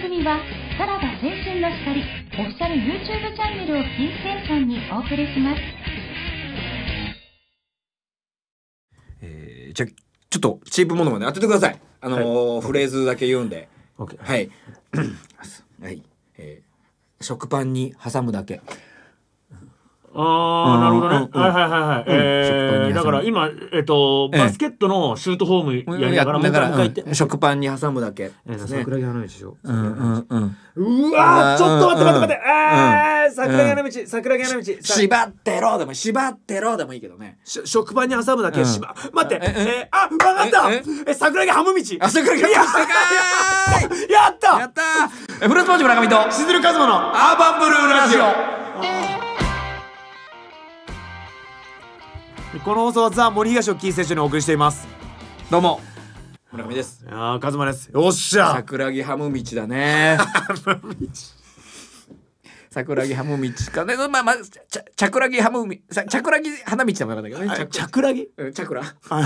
組はさらば青春の光オフィシャル YouTube チャンネルをキーステーションにお送りします。えー、じゃ、ちょっとチープものまで当ててください。あのーフレーズだけ言うんで。OK はい。はい。えー食パンに挟むだけ。ああ、なるほどね。はいはいはいはい。えー、だから今、えっと、バスケットのシュートホームやりながら、食パンに挟むだけ。桜木花道でしょ。うわちょっと待って待って待って。ああ、桜木花道、桜木花道。縛ってろでも、縛ってろでもいいけどね。食パンに挟むだけ、縛、待って、え、あ、わかったえ、桜木浜道。あ、桜木花道。やったやったえ、フルーツポンチ村上と、しずるかずまのアーバンブルーラジオ。この放送はザ・森東をキー選手にお送りしていますどうも村上ですああカズマですよっしゃ桜木ハム道だね桜木ハム道かねまあまあちゃちゃくらぎハムみさちゃ花道でもよかったけどねちゃくらぎチャクラああ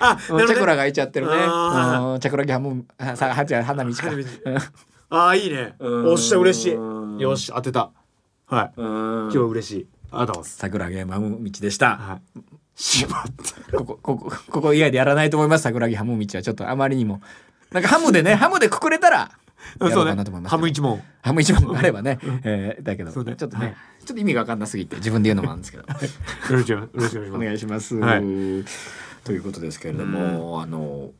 あ チャクラが開いちゃってるねチャクラハムさはじ花道かああいいねおっしゃ嬉しいよし当てたはい今日嬉しいありがとうございます桜木ハム道でした、はい、ったここここここ以外でやらないと思います桜木ハム道はちょっとあまりにもなんかハムでねハムでくくれたらうなと思います、ね、ハム一問ハム一問あればね、えー、だけど、ね、ちょっとね、はい、ちょっと意味が分かんなすぎて自分で言うのもあるんですけどよろしくしお願いします、はい、ということですけれどもあの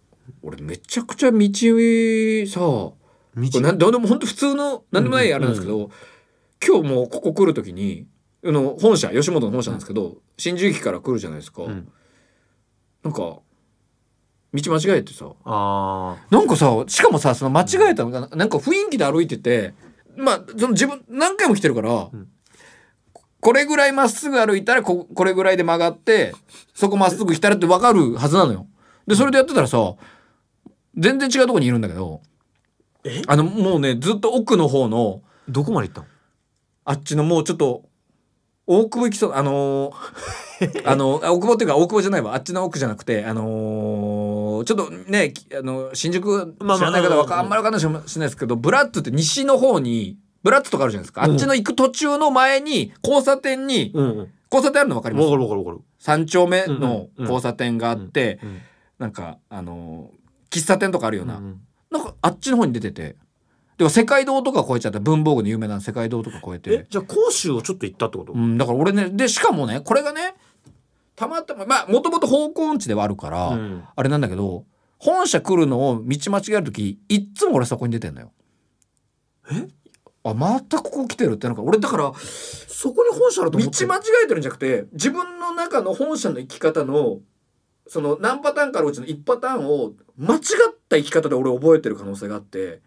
俺めちゃくちゃ道さ道なんでも本当普通の何でもないあれなんですけど、うんうん、今日もここ来る時にの本社吉本の本社なんですけど、新宿駅から来るじゃないですか、うんなんか道間違えてさあなんかさしかもさその間違えたのがなんか雰囲気で歩いててまあその自分何回も来てるから、うんこれぐらいまっすぐ歩いたらここれぐらいで曲がってそこまっすぐ来たらって分かるはずなのよ。でそれでやってたらさ全然違うとこにいるんだけどえあのもうねずっと奥の方のどこまで行ったのあっちのもうちょっと大久保行きそう あのー、あの大久保っていうか大久保じゃないわあっちの奥じゃなくてあのー、ちょっとねあの新宿知らない方は、あ、んまり分かんないしないですけどブラッドって西の方にブラッドとかあるじゃないですか、うん、あっちの行く途中の前に交差点に、うんうん、交差点あるの分かります分かるかる3丁目の交差点があって、うんうん、なんかあのー、喫茶店とかあるような、うんうん、なんかあっちの方に出てて。でも世界堂とか超えちゃった文房具の有名な世界堂とか超えてえじゃあ甲州をちょっと行ったってこと、うん、だから俺ねでしかもねこれがねたまたままあもともと方向音痴ではあるから、うん、あれなんだけど本社来るのを道間違える時いっつも俺そこに出てんのよ。えあまたここ来てるってなんか俺だからそこに本社あると思って道間違えてるんじゃなくて自分の中の本社の生き方のその何パターンかあるうちの1パターンを間違った生き方で俺覚えてる可能性があって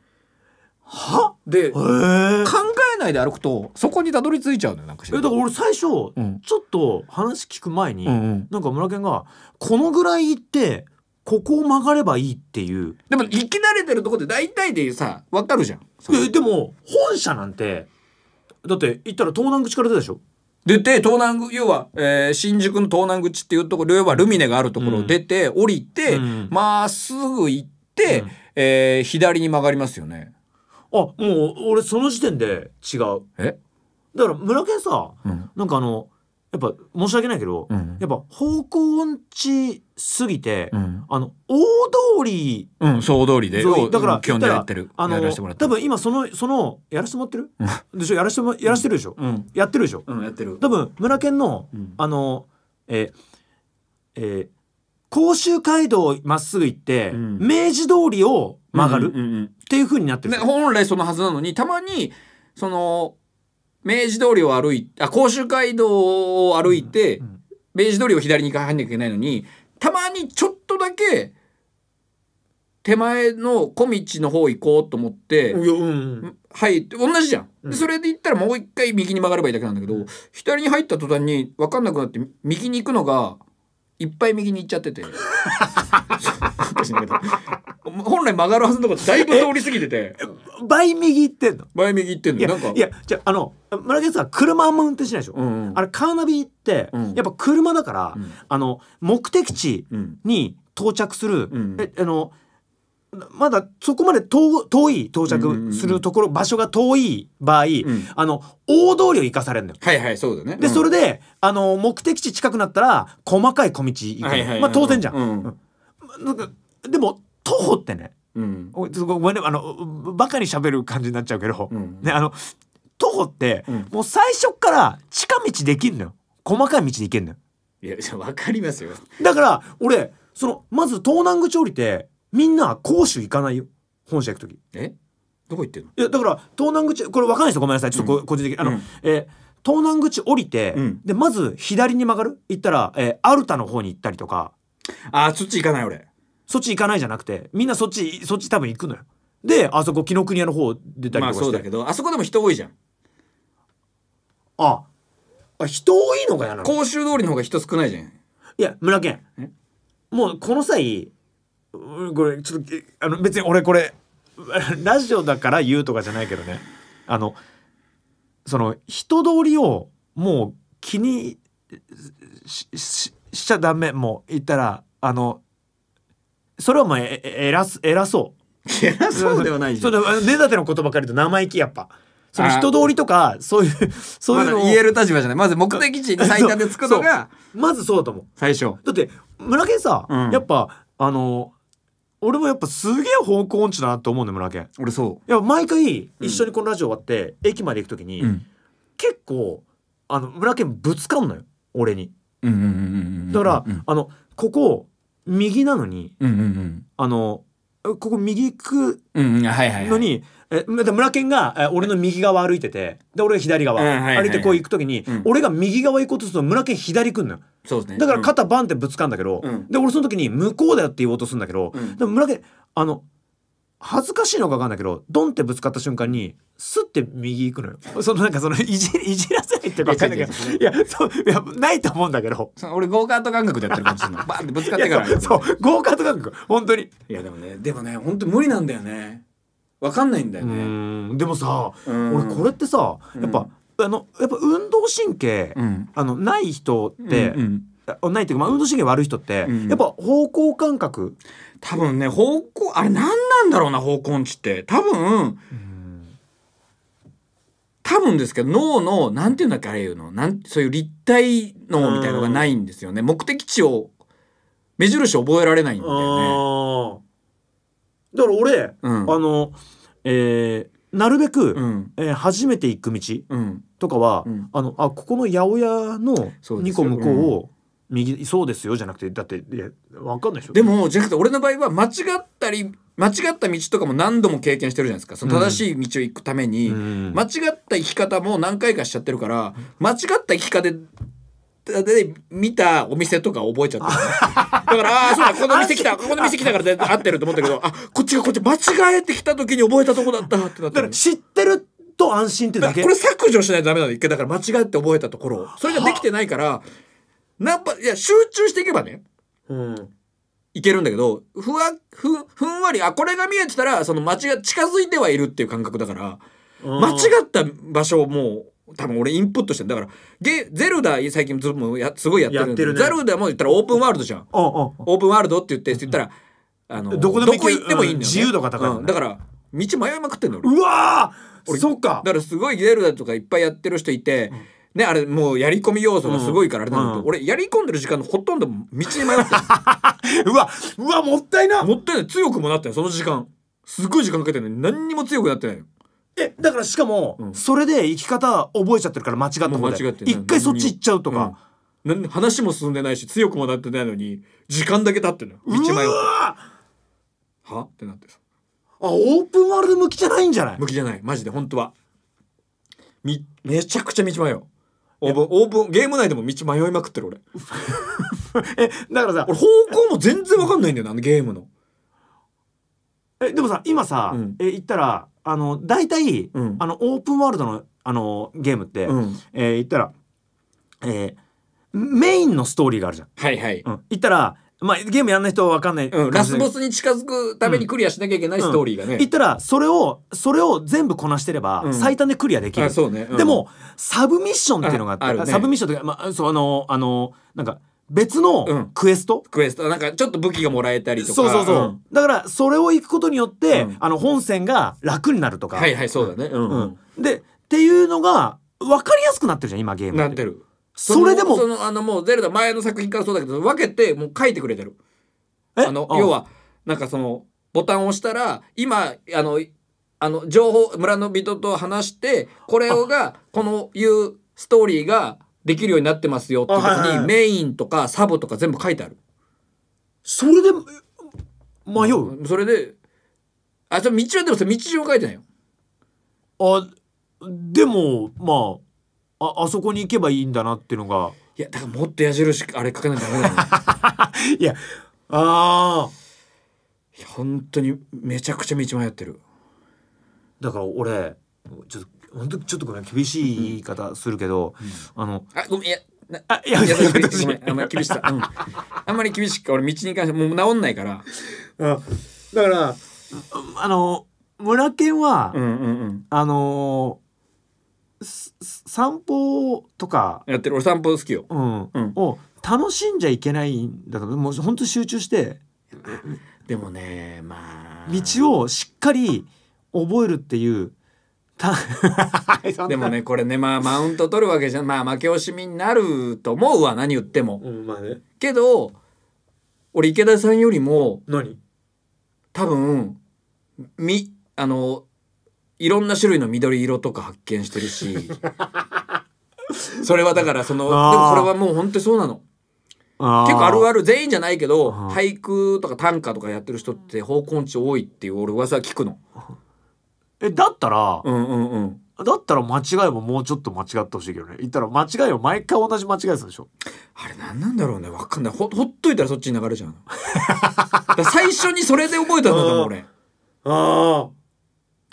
はで、考えないで歩くとそこにたどり着いちゃうのよなんかえだから俺最初、うん、ちょっと話聞く前に、うんうん、なんか村健がこのぐらい行ってここを曲がればいいっていうでも行き慣れてるとこで大体でさ分かるじゃんえでも本社なんてだって行ったら東南口から出たでしょ出て東南要は、えー、新宿の東南口っていうところ要はルミネがあるところを出て、うん、降りてま、うん、っすぐ行って、うん、えー、左に曲がりますよねあもう俺その時点で違うえだから村健さ、うん、なんかあのやっぱ申し訳ないけど、うん、やっぱ方向音痴すぎて、うん、あの大通りうんそう大通りでだから基本でやってるあの多分今そのそのやらせてもらってるでしょやらせてもやらせてるでしょ、うん、やってるでしょ、うん、やってる多分村健の、あのえー、えー、甲州街道まっすぐ行って、明治通りを曲がる、ううんんっていう風になってる、ね、本来そのはずなのにたまにその明治通りを歩いあ甲州街道を歩いて、うんうん、明治通りを左に入んなきゃいけないのにたまにちょっとだけ手前の小道の方行こうと思って、うん、同じじゃん、うん、それで行ったらもう一回右に曲がればいいだけなんだけど、うん、左に入った途端に分かんなくなって右に行くのがいっぱい右に行っちゃってて。かしないけど 本来曲がるはずのとこだいぶ通り過ぎてて倍右行ってんの倍右行ってんのいやなんかいやじゃあの村上さん車あんま運転しないでしょ、うんうん、あれカーナビって、うん、やっぱ車だから、うん、あの目的地に到着する、うん、えあのまだそこまで遠い到着するところ、うんうんうん、場所が遠い場合、うん、あの大通りを行かされるのよ。はいはいそうだね。で、うん、それであの目的地近くなったら細かい小道行く、はいはい、まあ当然じゃん。うん、なんかでも徒歩ってね、うん、ごめんねあのバカに喋る感じになっちゃうけど、うん、ねあの徒歩って、うん、もう最初から近道できんのよ細かい道で行けんのよいや分かりますよだから俺そのまず東南口降りてみんな甲州行かないよ本社行く時えどこ行ってんのいやだから東南口これ分かんないですよごめんなさいちょっとこ、うん、個人的にあの、うん、えー、東南口降りて、うん、でまず左に曲がる行ったら、えー、アルタの方に行ったりとかあそっち行かない俺そっち行かないじゃなくてみんなそっちそっち多分行くのよであそこ紀ノ国屋の方出たりまあとかそうだけどあそこでも人多いじゃんああ人多いのが嫌なの公衆通りの方が人少ないじゃんいや村健えもうこの際うこれちょっとあの別に俺これ ラジオだから言うとかじゃないけどねあのその人通りをもう気にししししちゃダメもう言ったらあのそれはまあえ偉す偉そう偉そうではないじゃそんうだ根建てのことばかりと生意気やっぱその人通りとかそういうそういうのま言える立場じゃないまず目的地に最短で着くのがまずそうだと思う最初だって村健さ、うんやっぱあの俺もやっぱすげえ方向音痴だなって思うんだよ村健俺そいや毎回一緒にこのラジオ終わって、駅まで行く時に、う、結構あの村健ぶつかんのよ俺にうんうんうんうんうんだから、あのここ右なのに、うんうんうん、あのここ右行くのに、え村健がえ俺の右側歩いててで俺が左側、歩いてこう行く時に、うん、俺が右側行こうとすると村健左くんのよそうです、ね、だから肩バンってぶつかんだけど、うん、で俺その時に「向こうだよ」って言おうとするんだけど、うん、でも村健あの恥ずかしいのか分かんないけどドンってぶつかった瞬間にスッて右行くのよそのなんかそのいじいじらせないって分かんないけどいやそういやないと思うんだけど俺ゴーカート感覚でやってるかもしれないバンってぶつかってからそうゴーカート感覚本当にいやでもねでもね本当無理なんだよね分かんないんだよねでもさ俺これってさやっぱ、あのやっぱ運動神経、うん、あのない人って、うんうん、ないっていうか、まあ、運動神経悪い人って、うん、やっぱ方向感覚多分ね、方向、あれ何なんだろうな、方向音痴って。多分、多分ですけど、脳の、なんていうんだっけ、あれいうの。なんそういう立体脳みたいのがないんですよね。目的地を、目印覚えられないんだよね。だから俺、うん、あの、えー、なるべく、うん、えー、初めて行く道とかは、うん、あのあここの八百屋の2個向こうを右そうですよじゃなくてだっていや分かんないでしょでもじゃなくて俺の場合は間違ったり間違った道とかも何度も経験してるじゃないですかその正しい道を行くために、うん、間違った生き方も何回かしちゃってるから間違った生き方でで見たお店とか覚えちゃって、だからああそうだこの店来たこの店来たから絶対合ってると思ったけどあこっちがこっち間違えてきた時に覚えたとこだったってなって、ら知ってると安心ってだけこれ削除しないとダメなの一回だから間違えて覚えたところそれができてないからナンパ、いや、集中していけばね、うん。いけるんだけど、ふわ、ふ、ふんわり、あ、これが見えてたら、その間違、近づいてはいるっていう感覚だから、間違った場所をもう、多分俺インプットしてる。だから、ゲ、ゼルダ最近ずっともうやすごいやってるんだけどってるねゼルダも言ったらオープンワールドじゃん。オープンワールドって言って、って言ったら、あの、どこでも行行ってもいいんだよ、ねうん自由度が高いねうんだから、道迷いまくってんの俺。うわ俺そっかだからすごいゲルダとかいっぱいやってる人いて、ね、あれもうやり込み要素がすごいからあれなんだけど、うんうん、俺やり込んでる時間のほとんど道に迷った うわうわもったいなもったいない強くもなったよその時間すごい時間かけてるのに何にも強くなってないよえだからしかも、うん、それで生き方覚えちゃってるから間違ったって一回そっち行っちゃうとか、うん、話も進んでないし強くもなってないのに時間だけ経ってるの道迷ってはってなってさあオープンワールド向きじゃないんじゃない向きじゃないマジで本当はみめちゃくちゃ道迷うオーブン、ゲーム内でも道迷いまくってる俺。え、だからさ、俺方向も全然わかんないんだよな、あのゲームの。え、でもさ、今さ、うんえ、言ったら、あの、大体、うんあの、オープンワールドの、あの、ゲームって、うんえー言ったら、えーメインのストーリーがあるじゃん。はいはい。うん、言ったら、まあ、ゲームやんない人は分かんない、うん、ラスボスに近づくためにクリアしなきゃいけないストーリーがね、うんうん、言ったらそれをそれを全部こなしてれば最短でクリアできる、ね、でもサブミッションっていうのがあって、ね、サブミッションとて、か、まあ、そうあのあのなんか別のクエスト、うん、クエストなんかちょっと武器がもらえたりとかそうそうそう、うん、だからそれを行くことによって、うん、あの本線が楽になるとかはいはいそうだねうん、でっていうのが分かりやすくなってるじゃん今ゲームなってるそれでもそのあのもうゼルダ前の作品からそうだけど分けてもう書いてくれてるあの要はなんかそのボタンを押したら今あのあの情報村の人と話してこれをがこのいうストーリーができるようになってますよっていう時に、メインとかサブとか全部書いてあるそれで迷うそれであそれ道はでもそれ道順は書いてないよあでもまあああそこに行けばいいんだなっていうのがいやだからもっと矢印あれ書かないとダメだね いやああ本当にめちゃくちゃ道迷ってるだから俺ちょっと本当ちょっとごめん厳しい言い方するけど、うん、あのあごめんいやあいやいやごめんあんまり厳しさ、うん、あんまり厳しく俺道に関してもう直んないからあだからあの村犬は、うんうんうん、あの散歩とかやってる俺散歩好きよ、うん、うん、を楽しんじゃいけないんだらもう本当集中してでもねまあ道をしっかり覚えるっていう でもねこれねまあマウント取るわけじゃまあ負け惜しみになると思うわ何言っても、うんまあね、けど俺池田さんよりも何多分みあのいろんな種類の緑色とか発見してるしそれはだからそのでもそれはもう本当にそうなの結構あるある全員じゃないけど俳句とか短歌とかやってる人って方向音痴多いっていう俺噂聞くのえだったら、うんうんうん、だったら間違いももうちょっと間違ってほしいけどね言ったら間違いを毎回同じ間違いするでしょあれ何なんだろうね分かんないほほっといたらそっちに流れちゃう 最初にそれで覚えたんだと思う俺ああ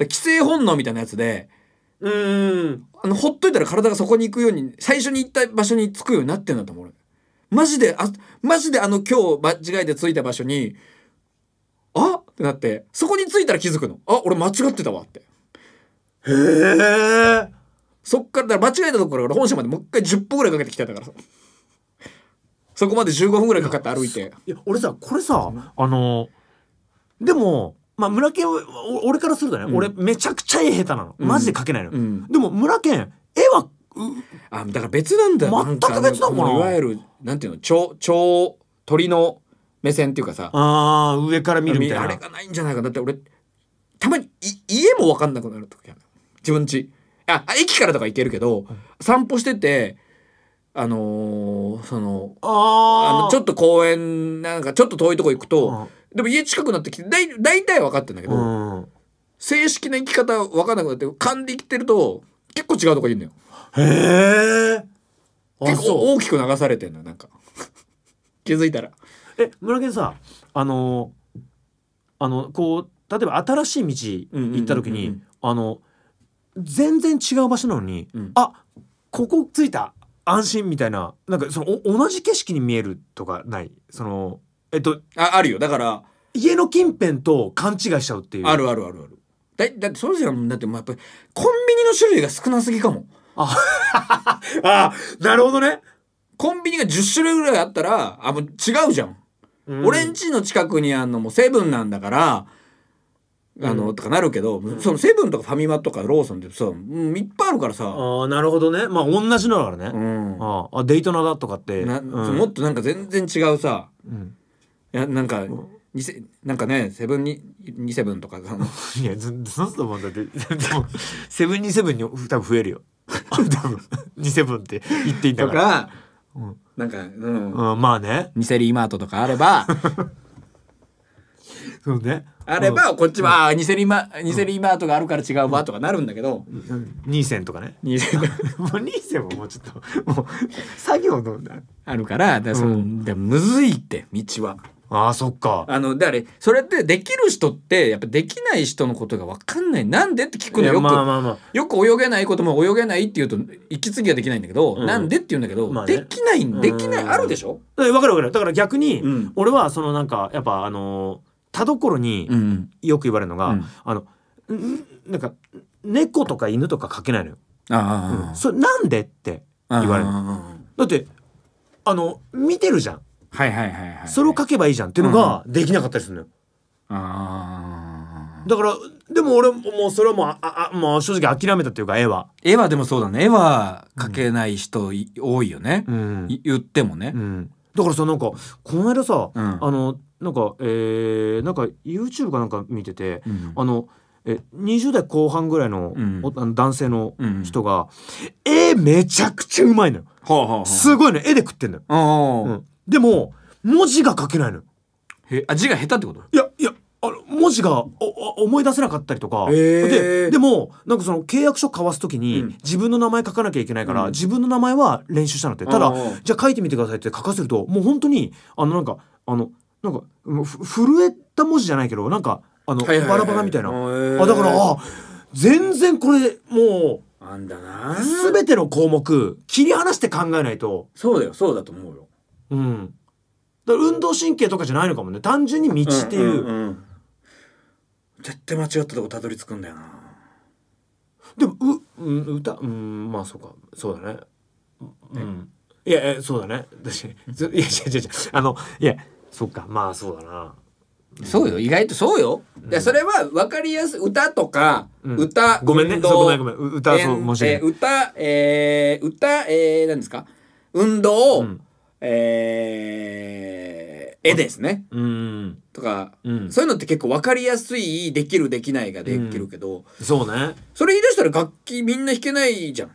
規制本能みたいなやつで、うんあのほっといたら体がそこに行くように最初に行った場所に着くようになってんだと思うマジであマジであの今日間違えて着いた場所にあってなってそこに着いたら気づくのあ俺間違ってたわってへえそっからだから間違えたところから本社までもう一回10分ぐらいかけてきてたからさそこまで15分ぐらいかかって歩いていや俺さこれさ、うん、あのでもまあ、村健俺からするとね、うん俺めちゃくちゃ絵下手なの。マジで描けないの。うんでも村健、絵は、うあだから別なんだよ全く別なのかなんかのいわゆるなんていうの鳥鳥鳥の目線っていうかさああ、上から見るみたいな。あれがないんじゃないかだって俺たまにい家も分かんなくなる時あ自分ち。あ駅からとか行けるけど散歩しててあのーそのああちょっと公園なんかちょっと遠いとこ行くと、と、でも家近くなってきて大大体分かってんだけど、うん、正式な生き方分かんなくなって勘で生きてると結構違うとこいるのよ。へえ。結構大きく流されてんのなんか 気づいたら。え村健さんあのあのこう例えば新しい道行った時にあの全然違う場所なのに、うん、あここ着いた安心みたいななんかその同じ景色に見えるとかないそのえっとああるよだから家の近辺と勘違いしちゃうっていうあるあるあるあるだだってそうですだってもうやっぱりコンビニの種類が少なすぎかもあ あなるほどねコンビニが10種類ぐらいあったらあもう違うじゃん、うん、俺んちの近くにあるのもセブンなんだからあの、うん、とかなるけど、うん、そのセブンとかファミマとかローソンってさ、うん、いっぱいあるからさあなるほどねまあ同じのだからね、うん、ああデイトナだとかってな、うん、もっとなんか全然違うさ、うん、いやなんか、にせなんかねセブンににセブンとか いやずずっともだっでもセブンにセブンに多分増えるよ 多分にセブンって言っていいんだからうん、なんか、うんうん、まあねニセリーマートとかあれば そうねあればこっちは、うん、ニセリーマニセリーマートがあるから違うわとかなるんだけど、うん、ニセンとかねニーセンもうニセンももうちょっともう作業のあるからだその、でむずいって道は。あそっか。あの、だから、それってできる人って、やっぱできない人のことが分かんない。なんでって聞くのよく、まあまあまあ、よく泳げないことも泳げないって言うと、息継ぎはできないんだけど、うん、なんでって言うんだけど、まあね、できない、できない、あるでしょ分かる分かる。だから逆に、うん、俺は、そのなんか、やっぱあの、田所によく言われるのが、うん、あの、なんか、猫とか犬とか描けないのよ。ああ、うん。それなんでって言われるだって、あの、見てるじゃん。はいはいはい、はい、それを書けばいいじゃんっていうのができなかったりするのよ、うん、あだからでも俺もうそれはもうああもう正直諦めたっていうか絵は絵はでもそうだね絵は書けない人い、うん、多いよね、うん、言ってもね、うん、だからさなんかこの間さ、うん、あのなんかえー、なんか YouTube かなんか見てて、あのえ20代後半ぐらいの,、あの男性の人が、絵めちゃくちゃうまいのよ、はあはあ、すごいね絵で食ってんのよ、うん、でも文字が書けないのへあ字が下手ってこといやいやあ文字がおお思い出せなかったりとか、ででもなんかその契約書交わす時に、自分の名前書かなきゃいけないから、うん自分の名前は練習したのってただじゃあ書いてみてくださいって書かせるともう本当にあのなんかあのなんかふ震えた文字じゃないけどなんかあの、バラバラみたいな、あだからあ全然これもあんだなう全ての項目切り離して考えないとそうだよそうだと思うようん。だ運動神経とかじゃないのかもね。単純に道っていう。うんうんうん、絶対間違ったとこたどり着くんだよな。でも、う、うん、歌、うん、まあそうか。そうだね。うん。いや、そうだね。私、いや、違う違う違う。あの、いや、そっか。まあそうだな。そうよ、意外とそうよ。で、うん、それは分かりやすい歌とか、うん、歌ごめんねごめんごめん歌そう申し訳ない、え歌えー、歌えー、何ですか運動、うん、えー、絵ですね、うん、とか、うん、そういうのって結構分かりやすいできるできないができるけど、うん、そうねそれ言い出したら楽器みんな弾けないじゃんっ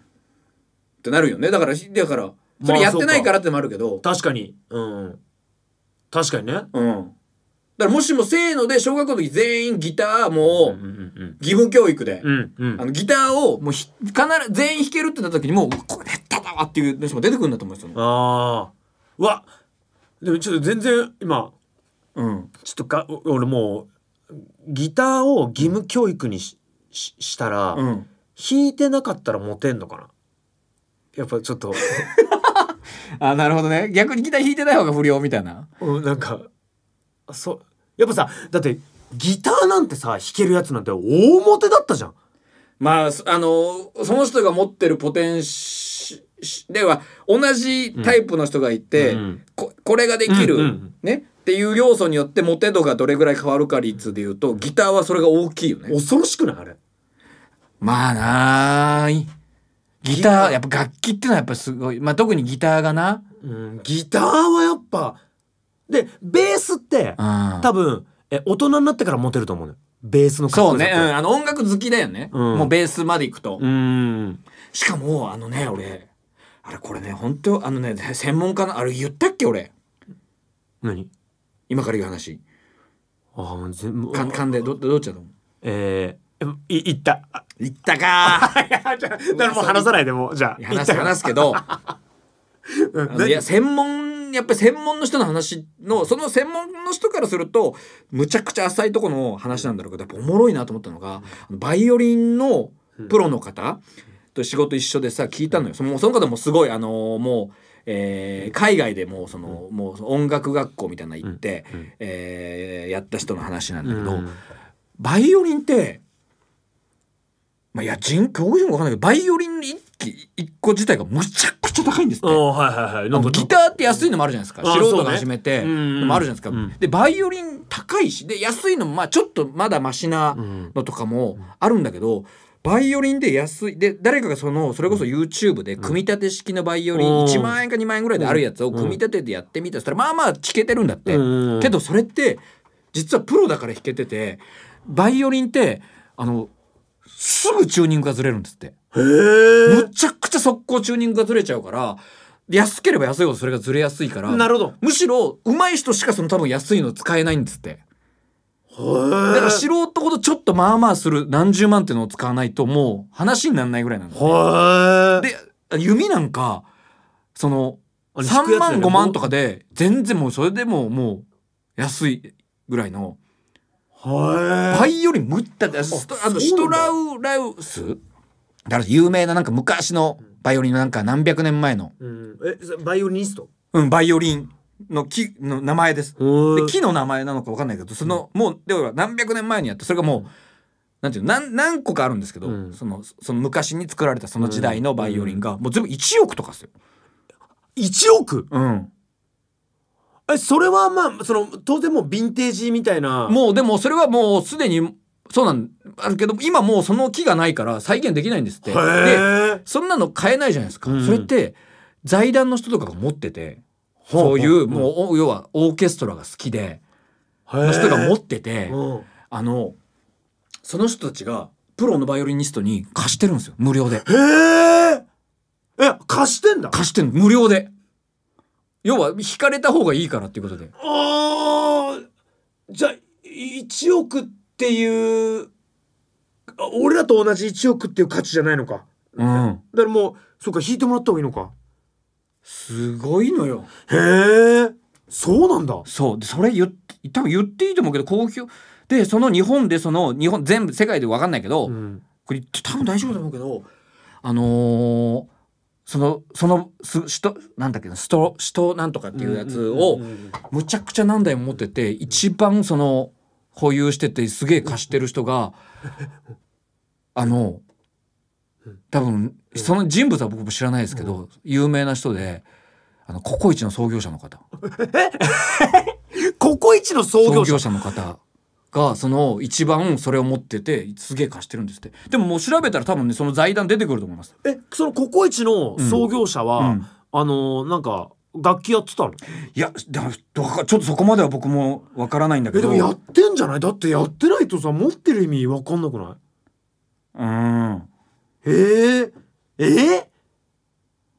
てなるよねだからだからそれやってないからってもあるけど、まあ、確かにうん確かにねうんだからもしもせーので小学校の時全員ギターもう義務教育で、うんうん、あのギターをもう必ず全員弾けるってなった時にもうこれ下手だわっていう人も出てくるんだと思うんですよ。ああ。わでもちょっと全然今、うん、ちょっとか俺もうギターを義務教育にしししたら、うん、弾いてなかったらモテんのかなやっぱちょっと あなるほどね逆にギター弾いてない方が不良みたいな、うん、なんかそうやっぱさだってギターなんてさ弾けるやつなんて大モテだったじゃんまああのその人が持ってるポテンシでは同じタイプの人がいて、うん、ここれができる、うんうん、ねっていう要素によってモテ度がどれぐらい変わるか率でいうとギターはそれが大きいよね恐ろしくないあれまあないギターやっぱ楽器ってのはやっぱすごいまあ特にギターがな、うん、ギターはやっぱでベースって、うん、多分え大人になってからモテると思うの、ベースのそうね、うん、あの音楽好きだよね、うん、もうベースまでいくとうんしかも、あのね、俺、あれこれね、本当あのね、専門家の、あれ言ったっけ俺。何今から言う話。ああ、全部。かで、ど、どっちだと思うえー、い、言った。言ったか じゃもう話さないでもじゃ話す、話すけど。いや、専門、やっぱり専門の人の話の、その専門の人からすると、むちゃくちゃ浅いとこの話なんだろうけど、やっぱおもろいなと思ったのが、バイオリンのプロの方、と仕事一緒でさ聞いたのよそのその方もすごいあのーもう、えー海外でもうその、もう音楽学校みたいな行って、うんえーやった人の話なんだけど、うんバイオリンってまあいや人教授も分かんないけどバイオリン一機一個自体がむちゃくちゃ高いんですって。はいはいはいなんかギターって安いのもあるじゃないですか素人が始めてのもあるじゃないですか、うんでバイオリン高いしで安いのもまあちょっとまだマシなのとかもあるんだけどバイオリンで安いで誰かがそのそれこそ YouTube で組み立て式のバイオリン1万円か2万円ぐらいであるやつを組み立ててやってみたしたらまあまあ聞けてるんだってけどそれって実はプロだから弾けててバイオリンってあのすぐチューニングがずれるんですってむちゃくちゃ速攻チューニングがずれちゃうから安ければ安いほどそれがずれやすいからむしろ上手い人しかその多分安いの使えないんですってだから素人ほどちょっとまあまあする何十万っていうのを使わないともう話にならないぐらいなんです、で弓なんかその3万5万とかで全然もうそれでももう安いぐらいの倍よりむったああのシトラウラウスだから有名ななんか昔のバイオリンのなんか何百年前の、うん、えバイオリニストうんバイオリンの木の名前です。で木の名前なのか分かんないけどその、うん、もうでは何百年前にやってそれがもう。なんていう何何個かあるんですけど、うん、そのその昔に作られたその時代のバイオリンが、もう全部1億とかですよ。1億、うん、えそれはまあその当然もうヴィンテージみたいなもうでもそれはもうすでにそうなんあるけど今もうその木がないから再現できないんですってでそんなの買えないじゃないですか、うん、それって財団の人とかが持っててそういうもう要はオーケストラが好きでの人が持っててあのその人たちがプロのバイオリニストに貸してるんですよ無料で。ええ貸してんだ貸してん無料で。要は引かれた方がいいからっていうことで。ああじゃあ1億っていう俺らと同じ1億っていう価値じゃないのか。うん、だからもうそうか引いてもらった方がいいのか。すごいのよへえそうなんだそうでそれ言って多分言っていいと思うけど公級。でその日本でその日本全部世界で分かんないけど、うん、これ多分大丈夫と思うけどあのー、そのそのすとなんだっけなストスなんとかっていうやつをむちゃくちゃ何台も持ってて一番その保有しててすげえ貸してる人が あの多分その人物は僕も知らないですけど、うん、有名な人であのココイチの創業者の方 ココイチの創業者の方がその一番それを持っててすげえ貸してるんですってでももう調べたら多分ねその財団出てくると思いますえそのココイチの創業者は、うんうん、あのー、なんか楽器やってたのいやだかちょっとそこまでは僕もわからないんだけどでもやってんじゃないだってやってないとさ持ってる意味わかんなくないうんえー、えー、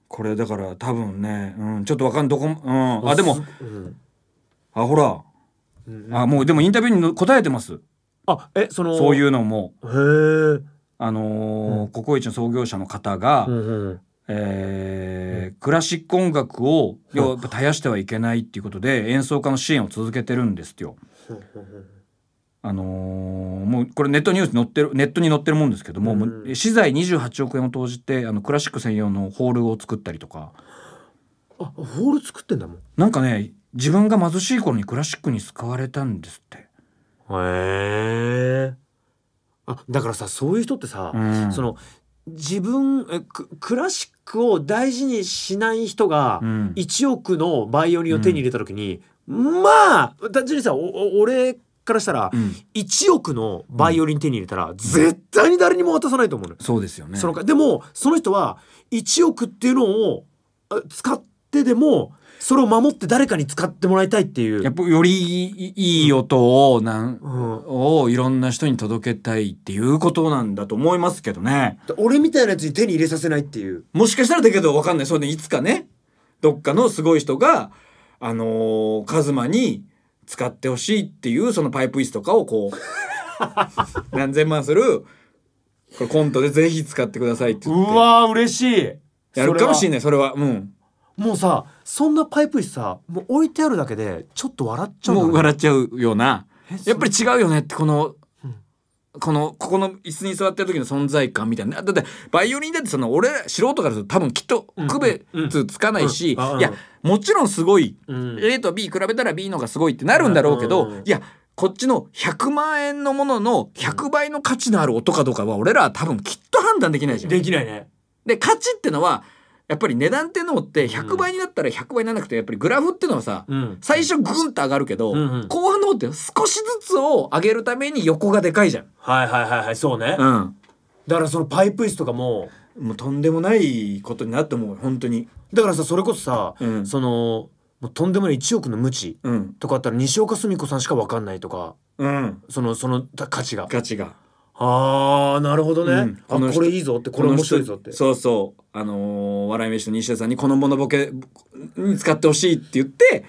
これだから多分ね、うん、ちょっとわかんどこも、うん、あでも、うん、あほら、うん、あもうでもインタビューに答えてますあえそのそういうのもへえあのー、ココイチの創業者の方が、うんうん、えー、クラシック音楽をやっぱ絶やしてはいけないっていうことで演奏家の支援を続けてるんですよ。あのー、もうこれネットニュース載ってるネットに載ってるもんですけども,、もう資材28億円を投じてあのクラシック専用のホールを作ったりとかあホール作ってんだもんなんかね自分が貧しい頃にクラシックに使われたんですってへえあだからさそういう人ってさ、うん、その自分えクラシックを大事にしない人が1億のバイオリンを手に入れた時に、うん、まあ単純にさ俺からしたら、1億のバイオリン手に入れたら、絶対に誰にも渡さないと思うそうですよねそのでもその人は1億っていうのを使ってでもそれを守って誰かに使ってもらいたいっていうやっぱよりいい音をなん、うん、をいろんな人に届けたいっていうことなんだと思いますけどね俺みたいなやつに手に入れさせないっていうもしかしたらだけど分かんないそうでいつかねどっかのすごい人があのー、カズマに使ってほしいっていうそのパイプ椅子とかをこう 何千万するこれコントでぜひ使ってくださいって言ってわー嬉しいやるかもしれないそれはうんもうさそんなパイプ椅子さもう置いてあるだけでちょっと笑っちゃうもう笑っちゃうようなやっぱり違うよねってこのこのここの椅子に座ってる時の存在感みたいなだってバイオリンだってその俺素人からすると多分きっと区別つかないし、いやもちろんすごい、うん、A と B 比べたら B のがすごいってなるんだろうけど、いやこっちの100万円のものの100倍の価値のある音かどうかは俺らは多分きっと判断できないじゃん。できないね。で価値ってのはやっぱり値段ってのって100倍になったら100倍にならなくてやっぱりグラフっていうのはさ、うん、最初グンと上がるけど、うんうん、後半の方って少しずつを上げるために横がでかいじゃん。はいはいはいはいそうね。うん、だからそのパイプ椅子とかももうとんでもないことになってもう本当に。だからさそれこそさ、うん、そのもうとんでもない1億の無知とかあったら西岡澄子さんしか分かんないとか、うん、そのその価値が。価値がああなるほどね、うん、こあこれいいぞってこれ面白いぞってそうそうあのー、笑い飯の西田さんにこのモノボケに使ってほしいって言って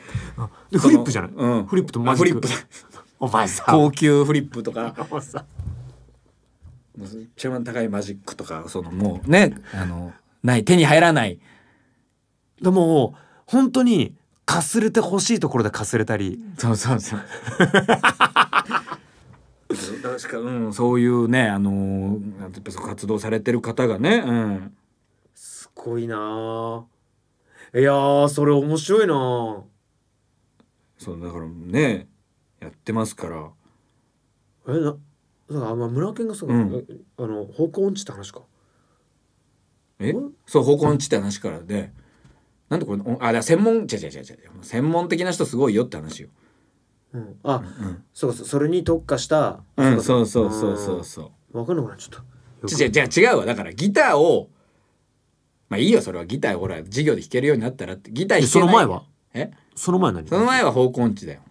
フリップじゃない、うん、フリップとマジック お前さ高級フリップとか お前さ一番高いマジックとかそのもうねあのない手に入らないでも本当にかすれてほしいところでかすれたりそうそうそう 確か、うん、そういうねあのなんて活動されてる方がね、うん、すごいないやそれ面白いなそうだからねやってますからえなだからまあ村健がそう、ん、あの方向音痴って話かえそう方向音痴って話からで、なんでこれあだ専門違う違う違う専門的な人すごいよって話よあ、うん、そうそうそれに特化したうんそうそうそうそうそう分かんなくなっちょっと。違う違う違うわだからギターをまあいいよそれはギターほら授業で弾けるようになったらってギター弾けその前はえその前何その前は方向音痴だよ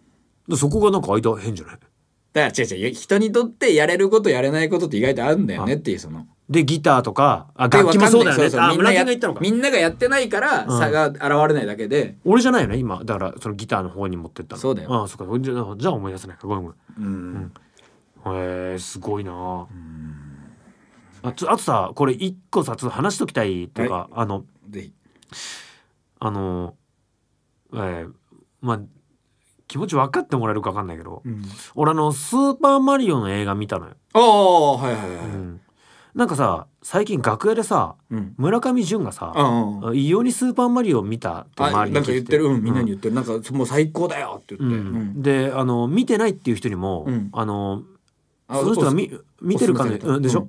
でそこがなんか間変じゃないだから違う違う人にとってやれることやれないことって意外とあるんだよねっていうそのでギターとかあ楽器もそうだよねみんなみんながやってないから差が現れないだけで、俺じゃないよね今だからそのギターの方に持ってったのそうだよああそっかじゃあ思い出せないかごめんごめん、へえすごいなあつとさこれ一個さ話しときたいっていうか、あのあのええまあ気持ち分かってもらえるか分かんないけど、俺あの「スーパーマリオ」の映画見たのよ。ああはいはいはい。なんかさ最近楽屋でさ、村上淳がさ、異様にスーパーマリオを見たって周りに聞いてなんか言ってる、うん、みんなに言ってる、なんかもう最高だよって言って、うん、であの見てないっていう人にも、あのその人が見見てるかのうん、でしょ、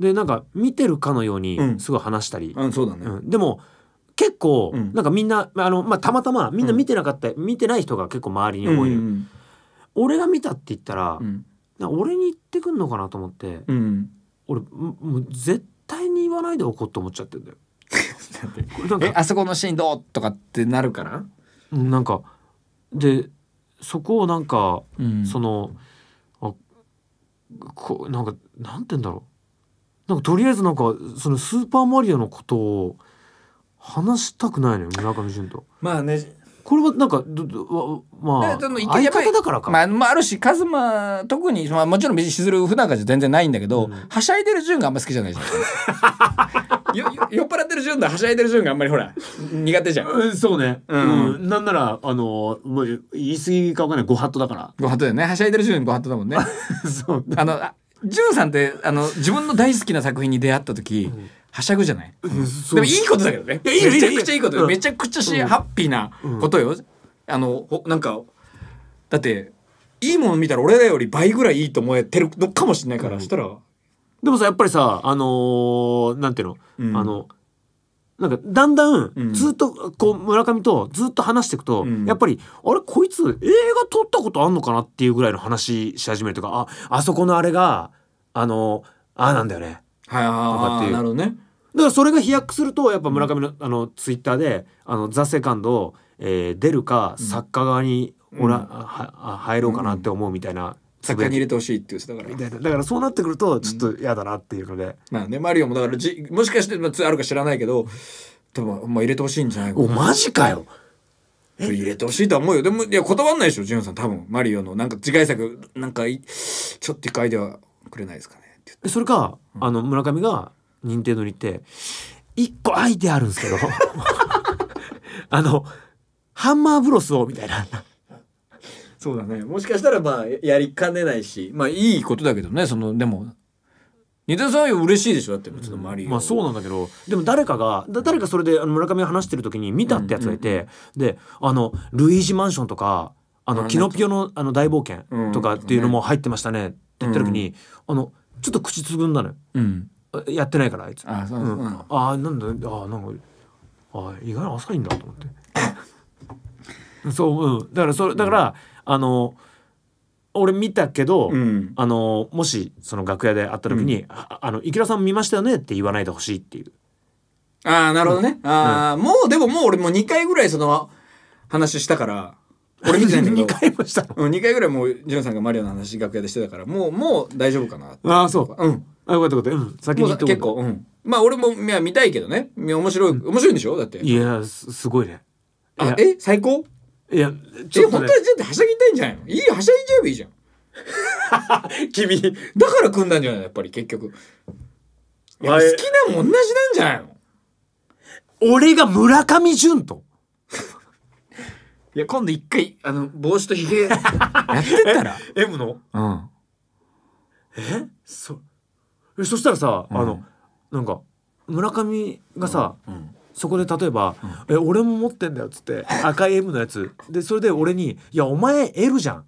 でなんか見てるかのようにすごい話したり、うんそうだねでも結構、なんかみんなあの、まあ、たまたまみんな見てなかった、見てない人が結構周りに多い、俺が見たって言ったら、俺に言ってくんのかなと思って、俺もう絶対に言わないでおこうと思っちゃってんだよ えあそこのシーンどうとかってなるからなんかでそこをなんか、うん、そのあこなんかなんて言うんだろうなんかとりあえずなんかそのスーパーマリオのことを話したくないのよ村上潤と。まあねこれはなんかまあ相方だからか、まあ、まあ、あるしカズマ特に、まあ、もちろん別にしずる普段からじゃ全然ないんだけど、うん、はしゃいでる順があんま好きじゃないじゃん 酔っ払ってる順とはしゃいでる順があんまりほら苦手じゃん、うん、そうね、うん、なんならあのもう言い過ぎかわかんないご法度だからご法度だよねはしゃいでる順ご法度だもんね そうあのジュンさんってあの自分の大好きな作品に出会った時、はしゃぐじゃない、うん、でもいいことだけどねいやめちゃくちゃいいこと、うん、めちゃくちゃし、うん、ハッピーなことよ、あのなんかだっていいもの見たら俺らより倍ぐらいいいと思えてるのかもしれないから、したらでもさやっぱりさあのー、なんていうの、あのなんかだんだんずっとこう村上とずっと話していくと、やっぱりあれこいつ映画撮ったことあんのかなっていうぐらいの話し始めるとかああそこのあれがあのああなんだよねはいとかっていうなるほどねだからそれが飛躍するとやっぱ村上の,、あのツイッターで「あのザ・セカンド、えー、出るか作家側におら、うんは入ろうかなって思うみたいな、作家に入れてほしいっていうだからみたいなだからそうなってくるとちょっと嫌だなっていうので、まあねマリオもだからじもしかしてあるか知らないけど多分、まあ、入れてほしいんじゃないかおマジかよ入れてほしいとは思うよでもいや断んないでしょジュンさん多分マリオのなんか次回作なんかいちょっと一回ではくれないですかねでそれか、あの村上が認定のに行って1個アイデアあるんですけど あのハンマーブロスをみたいな。そうだね。もしかしたらまあやりかねないし、まあいいことだけどね。そのでも似てさん嬉しいでしょだって別の周り、うん、まあそうなんだけど、でも誰かが誰かそれで村上が話してる時に見たってやつがいて、であのルイージマンションとかあのキノピオのあの大冒険とかっていうのも入ってましたねって言った時に、あの。ちょっと口つぐんだのよ、うん、やってないからあいつあそう、うん、あなんだあなんかあ意外に浅いんだと思って そう、うん、だからそれだから、あの俺見たけど、うん、あのもしその楽屋で会った時に「あの池田さん見ましたよね」って言わないでほしいっていうああなるほどね、うん、ああ、もうでももう俺もう2回ぐらいその話したから俺見てないんだけど2回もした2回ぐらいもうジュンさんがマリオの話楽屋でしてたからもうもう大丈夫かなああそううんあよかったよかった、うん、先に言っと結構うんまあ俺もいや見たいけどね面白い、うん、面白いんでしょだっていやすごいねあえ最高いやちょっと、ね、え本当に全然はしゃぎたいんじゃないのいいはしゃいちゃえばいいじゃん 君だから組んだんじゃないやっぱり結局好きなもん同じなんじゃないの俺が村上淳といや今度一回あの帽子とひげ やってたら M のうんえそえそしたらさ、うん、あのなんか村上がさ、うんうんそこで例えば「うん、え俺も持ってんだよ」っつって赤い M のやつでそれで俺に「いやお前 L じゃん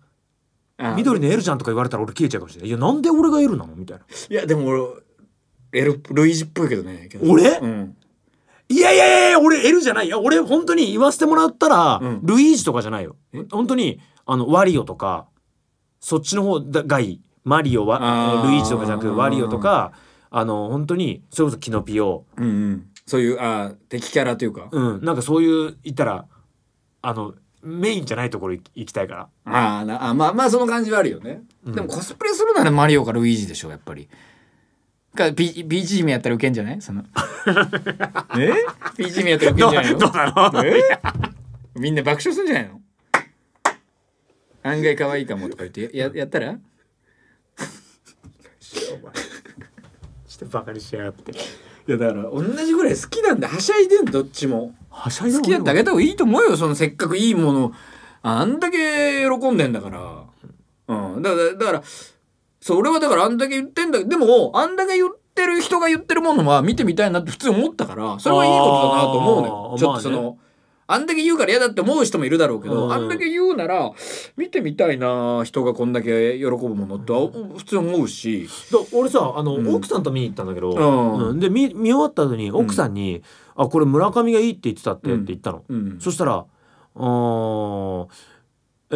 緑の L じゃん」とか言われたら俺消えちゃうかもしれない「いやなんで俺が L なの?」みたいな。いやでも俺 L ルイージっぽいけどね俺、うん、いやいやいや俺 L じゃないよ俺本当に言わせてもらったら、うんルイージとかじゃないよ本当にあのワリオとかそっちの方がいいマリオはルイージとかじゃなくワリオとかあの本当にそれこそキノピオうんうんそういうあ敵キャラというか、うんなんかそういう言ったらあのメインじゃないところ行きたいからああまあまあその感じはあるよね、でもコスプレするならマリオかルイージでしょやっぱりが B BGM やったらウケんじゃないその え ?BGM やったらウケんじゃないのどうなのえみんな爆笑するんじゃないの案外可愛いかもとか言ってややったらし とバカにしやがっていやだから同じぐらい好きなんではしゃいでんどっちもはしゃい好きやってあげた方がいいと思うよそのせっかくいいものあんだけ喜んでんだからうんだからだからそう、俺はだからあんだけ言ってんだけど、でも、あんだけ言ってる人が言ってるものは見てみたいなって普通思ったから、それはいいことだなと思うのよ。ちょっとその、まあね、あんだけ言うから嫌だって思う人もいるだろうけど、うん、あんだけ言うなら、見てみたいな人がこんだけ喜ぶものって、普通思うし。俺さ、あの、うん、奥さんと見に行ったんだけど、で、見、見終わった後に奥さんに、あ、これ村上がいいって言ってたってって言ったの。そしたら、あ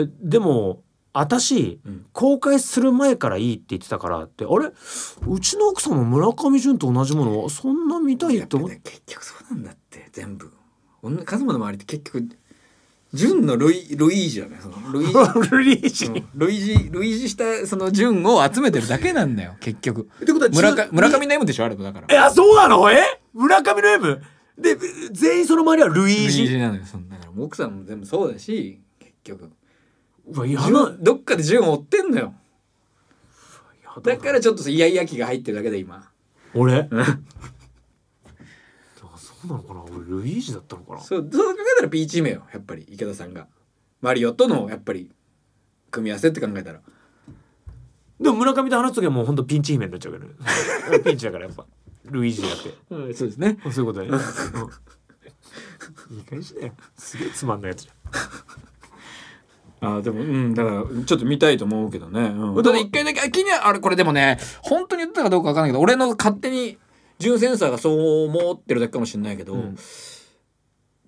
え、でも、私、公開する前からいいって言ってたからってあれうちの奥さんも村上潤と同じものそんな見たいって思って、ね、結局そうなんだって全部カズマの周りって結局潤のルイルイージだねそのルイージルイージルイージしたその潤を集めてるだけなんだよ結局ってことは村村上の M でしょあれだからいやそうなのえ村上の M で全員その周りはルイージルイージなのよそだから奥さんも全部そうだし結局わやどっかで銃を追ってんのよだからちょっとイヤイヤ気が入ってるだけで今俺そうなのかな俺ルイージだったのかなそうそう考えたらピーチ名よやっぱり池田さんがマリオとのやっぱり組み合わせって考えたらでも村上と話す時はもうほんとピンチ姫になっちゃうけど ピンチだからやっぱルイージだって、うん、そうですねそういうことね、ん、いい感じだよすげえつまんないやつじゃんあでもうんだからちょっと見たいと思うけどね、うん、ただ一回だけ気にはあれこれでもね本当に言ってたかどうか分かんないけど俺の勝手に純センサーがそう思ってるだけかもしれないけど、うん、ちょ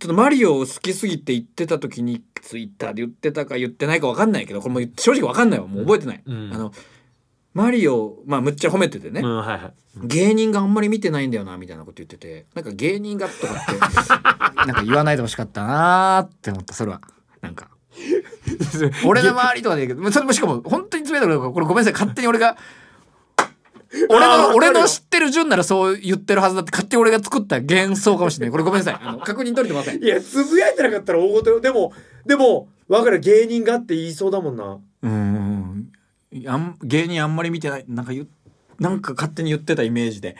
っとマリオを好きすぎて言ってた時にツイッターで言ってたか言ってないか分かんないけどこれも正直分かんないわもう覚えてない、うん、あのマリオまあむっちゃ褒めててね、うんはいはい、芸人があんまり見てないんだよなみたいなこと言っててなんか芸人がとかって なんか言わないでほしかったなーって思ったそれはなんか 俺の周りとかでそれもしかも本当に冷たいから、これごめんなさい、勝手に俺が。俺の、俺の知ってる順ならそう言ってるはずだって、勝手に俺が作った幻想かもしれない。これごめんなさい。確認取れてません。いや、つぶやいてなかったら大ごとよ。でも、でも、かる芸人がって言いそうだもんな。うん。あん芸人あんまり見てない。なんかなんか勝手に言ってたイメージで。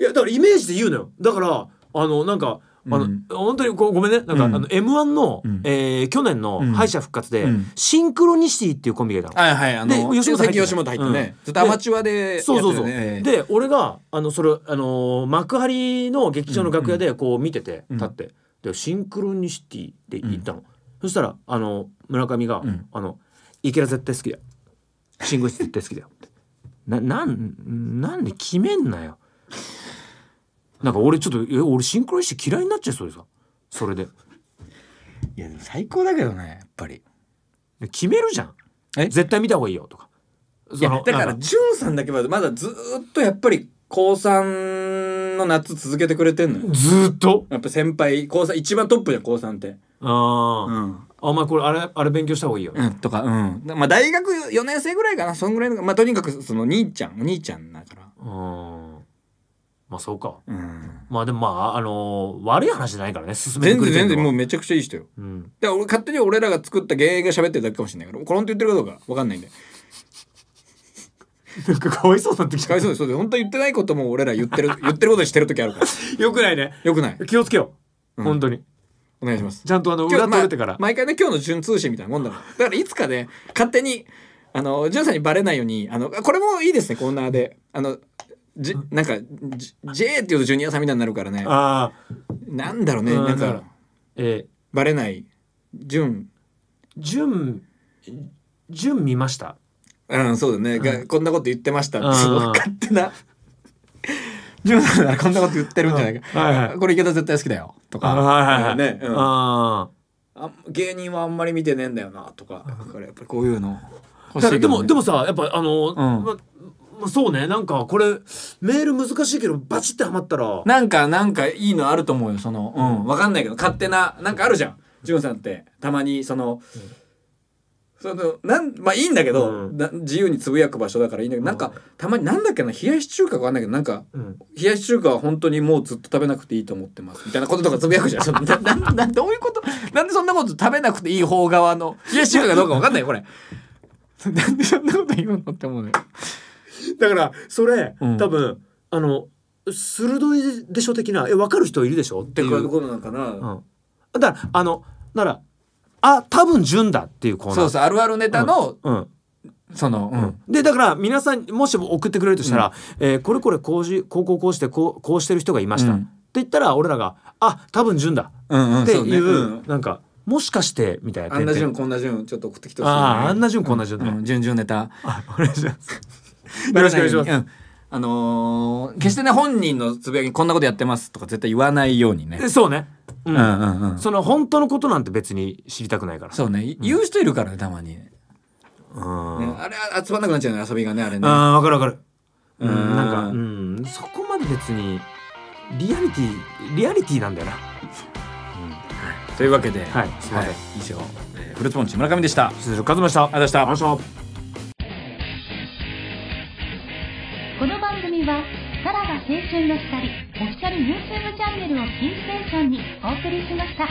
いや、だからイメージで言うのよ。だから、あの、なんか、あの、本当にごめんね。なんか、あの、M1 の、え去年の敗者復活で、シンクロニシティっていうコンビがいたはいはい。あの、吉本入ってね。ずっとアマチュアで。そうそうそう。で、俺が、あの、それ、あの、幕張の劇場の楽屋で、こう見てて、立って。で、シンクロニシティで行ったの。そしたら、あの、村上が、あの、池田絶対好きだよ。シンクロニシティ絶対好きだよ。な、なん、なんで決めんなよ。なんか俺ちょっとえ俺シンクロして嫌いになっちゃいそうですかそれでいやでも最高だけどねやっぱり決めるじゃんえ絶対見た方がいいよとかいやだからん潤さんだけはまだずっとやっぱり高3の夏続けてくれてんのよずっとやっぱ先輩高3一番トップじゃん高3ってあ、うあんお前これあれあれ勉強した方がいいよ、うん、とか、うん。まあ、大学4年生ぐらいかな、そんぐらいの、まあ、とにかく、その、兄ちゃん、お兄ちゃんだから。うんまあそうか。うん、まあでもまあ、あのー悪い話じゃないからね、進めて全く然れて全然もうめちゃくちゃいい人よ。うん。だから俺勝手に俺らが作った芸が喋ってるだけかもしれないから、コロンと言ってるかどうかわかんないんで。なんかかわいそうになってきかわい。そうです。そう本当言ってないことも俺ら言ってる、言ってることにしてる時あるから。よくないね。よくない。気をつけよう。本当に。お願いします。ちゃんとあの、裏取れてからま。毎回ね、今日の純通信みたいなもんだから。だからいつかね、勝手に、あの、純さんにバレないように、あの、これもいいですね、コーナーで。あの、じなんか J っていうとジュニアさんみたいになるからねあなんだろうね、なんかえバレない潤潤潤見ましたうんそうだね、がこんなこと言ってましたすごそ勝手な潤さんならこんなこと言ってるんじゃないか、はいはいこれ池田絶対好きだよとかいはいはいね、うんああ芸人はあんまり見てねえんだよなとかだからやっぱりこういうの欲しいけどね、でもでもさやっぱあの、うんままあ、そうねなんかこれメール難しいけどバチってはまったらなんかなんかいいのあると思うよそのうん分かんないけど勝手ななんかあるじゃんジュンさんってたまにその、うん、そのなんまあいいんだけど、うん、自由につぶやく場所だからいいんだけど、うん、なんかたまになんだっけな冷やし中華があんだけどなんか、うん、冷やし中華は本当にもうずっと食べなくていいと思ってますみたいなこととかつぶやくじゃん なななどういうことなんでそんなこと食べなくていい方側の冷やし中華かどうか分かんないこれ なんでそんなこと言うのって思うのよ だからそれ、うん、多分あの鋭いでしょ的なえ分かる人いるでしょっていうことなのかな、うん、だからあのならあ多分純だっていうコーナーそうそうあるあるネタの、うん、うんその、うん、でだから皆さんもし送ってくれるとしたら、うん、えー、これこれこうじこうこうこうしてこうこうしてる人がいました、うん、って言ったら俺らが「あ多分順だ」っていう,、うんうんね、なんか「もしかして」みたいなあんな順こんな順ちょっと送ってきてほしい、ね、ああんな順こんな順、ね、うん、順順ネタあお願いしますよろしくお願いします。うんあのー、決してね本人のつぶやきにこんなことやってますとか絶対言わないようにねそうね、うん、うんうんうんその本当のことなんて別に知りたくないからそうね、うん、言う人いるからねたまに、うん、あれ集まんなくなっちゃうね遊びがねあれねああ分かる分かるうんなんか、うん、そこまで別にリアリティリアリティなんだよな、うん、というわけで、はい、すみません、はい、以上、えー、フルーツポンチ村上でした失礼しましたありがとうございましたはさらば青春の光オフィシャル YouTube チャンネルをキーステーションにお送りしました。